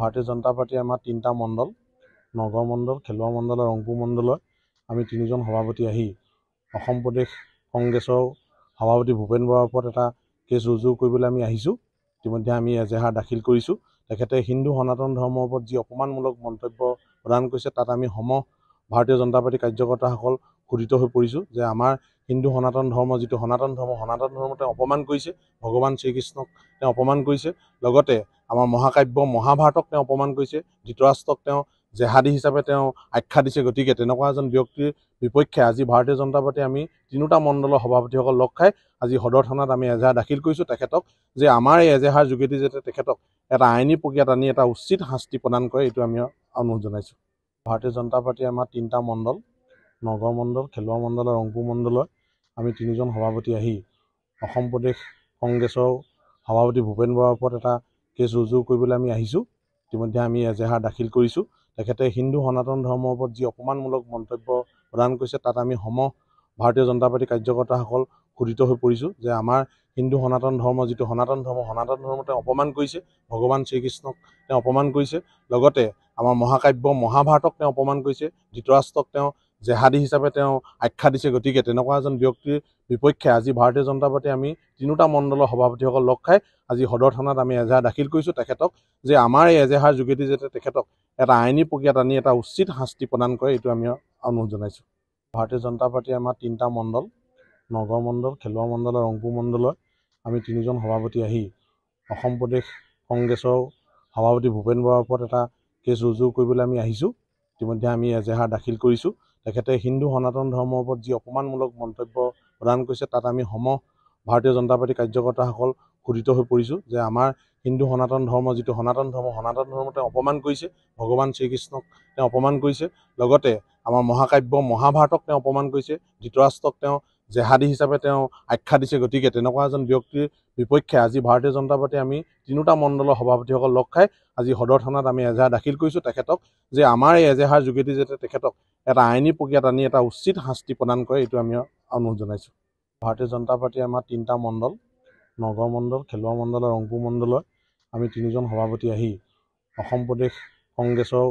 ভাৰতীয় জনতা পাৰ্টি আমাৰ তিনিটা মণ্ডল নগৰ মণ্ডল খেলুৱা মণ্ডল আৰু ৰংপুৰ মণ্ডলৰ আমি তিনিজন সভাপতি আহি অসম প্ৰদেশ কংগ্ৰেছৰ সভাপতি ভূপেন বৰাৰ ওপৰত এটা কেছ ৰুজু কৰিবলৈ আমি আহিছোঁ ইতিমধ্যে আমি এজেহাৰ দাখিল কৰিছোঁ তেখেতে হিন্দু সনাতন ধৰ্মৰ ওপৰত যি অপমানমূলক মন্তব্য প্ৰদান কৰিছে তাত আমি সম ভাৰতীয় জনতা পাৰ্টি কাৰ্যকৰ্তাসকল ক্ষুদিত হৈ পৰিছোঁ যে আমাৰ হিন্দু সনাতন ধৰ্ম যিটো সনাতন ধৰ্ম সনাতন ধৰ্ম তেওঁ অপমান কৰিছে ভগৱান শ্ৰীকৃষ্ণক তেওঁ অপমান কৰিছে লগতে আমাৰ মহাকাব্য মহাভাৰতক তেওঁ অপমান কৰিছে ধৃতৰাষ্ট্ৰক তেওঁ জেহাদি হিচাপে তেওঁ আখ্যা দিছে গতিকে তেনেকুৱা এজন ব্যক্তিৰ বিপক্ষে আজি ভাৰতীয় জনতা পাৰ্টি আমি তিনিওটা মণ্ডলৰ সভাপতিসকল লগ খাই আজি সদৰ থানাত আমি এজেহাৰ দাখিল কৰিছোঁ তেখেতক যে আমাৰ এই এজেহাৰ যোগেদি যাতে তেখেতক এটা আইনী প্ৰক্ৰিয়াত আনি এটা উচিত শাস্তি প্ৰদান কৰে এইটো আমি অনুৰোধ জনাইছোঁ ভাৰতীয় জনতা পাৰ্টিৰ আমাৰ তিনিটা মণ্ডল নগাঁও মণ্ডল খেলুৱৈ মণ্ডল আৰু ৰংপুৰ মণ্ডলৰ আমি তিনিজন সভাপতি আহি অসম প্ৰদেশ কংগ্ৰেছৰ সভাপতি ভূপেন বৰাৰ ওপৰত এটা কেছ ৰুজু কৰিবলৈ আমি আহিছোঁ ইতিমধ্যে আমি এজেহাৰ দাখিল কৰিছোঁ তেখেতে হিন্দু সনাতন ধৰ্মৰ ওপৰত যি অপমানমূলক মন্তব্য প্ৰদান কৰিছে তাত আমি সম ভাৰতীয় জনতা পাৰ্টি কাৰ্যকৰ্তাসকল ক্ষোধিত হৈ পৰিছোঁ যে আমাৰ হিন্দু সনাতন ধৰ্ম যিটো সনাতন ধৰ্ম সনাতন ধৰ্ম তেওঁ অপমান কৰিছে ভগৱান শ্ৰীকৃষ্ণক তেওঁ অপমান কৰিছে লগতে আমাৰ মহাকাব্য মহাভাৰতক তেওঁ অপমান কৰিছে ধৃতৰাষ্ট্ৰক তেওঁ জেহাদী হিচাপে তেওঁ আখ্যা দিছে গতিকে তেনেকুৱা এজন ব্যক্তিৰ বিপক্ষে আজি ভাৰতীয় জনতা পাৰ্টীয়ে আমি তিনিওটা মণ্ডলৰ সভাপতিসকল লগ খাই আজি সদৰ থানাত আমি এজেহাৰ দাখিল কৰিছোঁ তেখেতক যে আমাৰ এই এজেহাৰ যোগেদি যাতে তেখেতক এটা আইনী প্ৰক্ৰিয়াত আনি এটা উচিত শাস্তি প্ৰদান কৰে এইটো আমি অনুৰোধ জনাইছোঁ ভাৰতীয় জনতা পাৰ্টীয়ে আমাৰ তিনিটা মণ্ডল নগৰ মণ্ডল খেলুৱা মণ্ডল আৰু ৰংপুৰ মণ্ডলৰ আমি তিনিজন সভাপতি আহি অসম প্ৰদেশ কংগ্ৰেছৰ সভাপতি ভূপেন বৰাৰ ওপৰত এটা কেছ ৰুজু কৰিবলৈ আমি আহিছোঁ ইতিমধ্যে আমি এজেহাৰ দাখিল কৰিছোঁ তেখেতে হিন্দু সনাতন ধৰ্মৰ ওপৰত যি অপমানমূলক মন্তব্য প্ৰদান কৰিছে তাত আমি সম ভাৰতীয় জনতা পাৰ্টি কাৰ্যকৰ্তাসকল ক্ষোধিত হৈ পৰিছোঁ যে আমাৰ হিন্দু সনাতন ধৰ্ম যিটো সনাতন ধৰ্ম সনাতন ধৰ্ম তেওঁ অপমান কৰিছে ভগৱান শ্ৰীকৃষ্ণক তেওঁ অপমান কৰিছে লগতে আমাৰ মহাকাব্য মহাভাৰতক তেওঁ অপমান কৰিছে ধৃতৰাষ্ট্ৰক তেওঁ জেহাদী হিচাপে তেওঁ আখ্যা দিছে গতিকে তেনেকুৱা এজন ব্যক্তিৰ বিপক্ষে আজি ভাৰতীয় জনতা পাৰ্টি আমি তিনিওটা মণ্ডলৰ সভাপতিসকল লগ খাই আজি সদৰ থানাত আমি এজাহাৰ দাখিল কৰিছোঁ তেখেতক যে আমাৰ এই এজেহাৰ যোগেদি যাতে তেখেতক এটা আইনী প্ৰক্ৰিয়াত আনি এটা উচিত শাস্তি প্ৰদান কৰে এইটো আমি অনুৰোধ জনাইছোঁ ভাৰতীয় জনতা পাৰ্টীয়ে আমাৰ তিনিটা মণ্ডল নগৰ মণ্ডল খেলুৱা মণ্ডল আৰু ৰংপুৰ মণ্ডলৰ আমি তিনিজন সভাপতি আহি অসম প্ৰদেশ কংগ্ৰেছৰ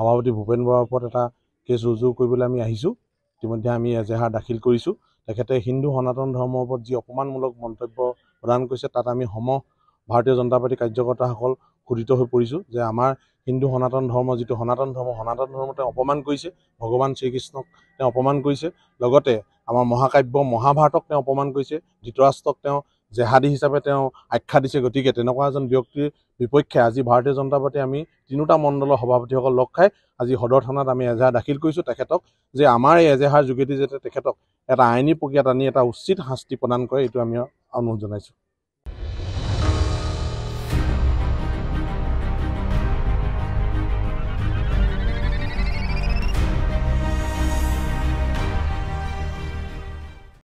সভাপতি ভূপেন বৰাৰ ওপৰত এটা কেছ ৰুজু কৰিবলৈ আমি আহিছোঁ ইতিমধ্যে আমি এজেহাৰ দাখিল কৰিছোঁ তেখেতে হিন্দু সনাতন ধৰ্মৰ ওপৰত যি অপমানমূলক মন্তব্য প্ৰদান কৰিছে তাত আমি সম ভাৰতীয় জনতা পাৰ্টীৰ কাৰ্যকৰ্তাসকল ক্ষোধিত হৈ পৰিছোঁ যে আমাৰ হিন্দু সনাতন ধৰ্ম যিটো সনাতন ধৰ্ম সনাতন ধৰ্ম তেওঁ অপমান কৰিছে ভগৱান শ্ৰীকৃষ্ণক তেওঁ অপমান কৰিছে লগতে আমাৰ মহাকাব্য মহাভাৰতক তেওঁ অপমান কৰিছে ধৃতৰাষ্ট্ৰক তেওঁ জেহাদী হিচাপে তেওঁ আখ্যা দিছে গতিকে তেনেকুৱা এজন ব্যক্তিৰ বিপক্ষে আজি ভাৰতীয় জনতা পাৰ্টি আমি তিনিওটা মণ্ডলৰ সভাপতিসকল লগ খাই আজি সদৰ থানাত আমি এজাহাৰ দাখিল কৰিছোঁ তেখেতক যে আমাৰ এই এজেহাৰ যোগেদি যাতে তেখেতক এটা আইনী প্ৰক্ৰিয়াত আনি এটা উচিত শাস্তি প্ৰদান কৰে এইটো আমি অনুৰোধ জনাইছোঁ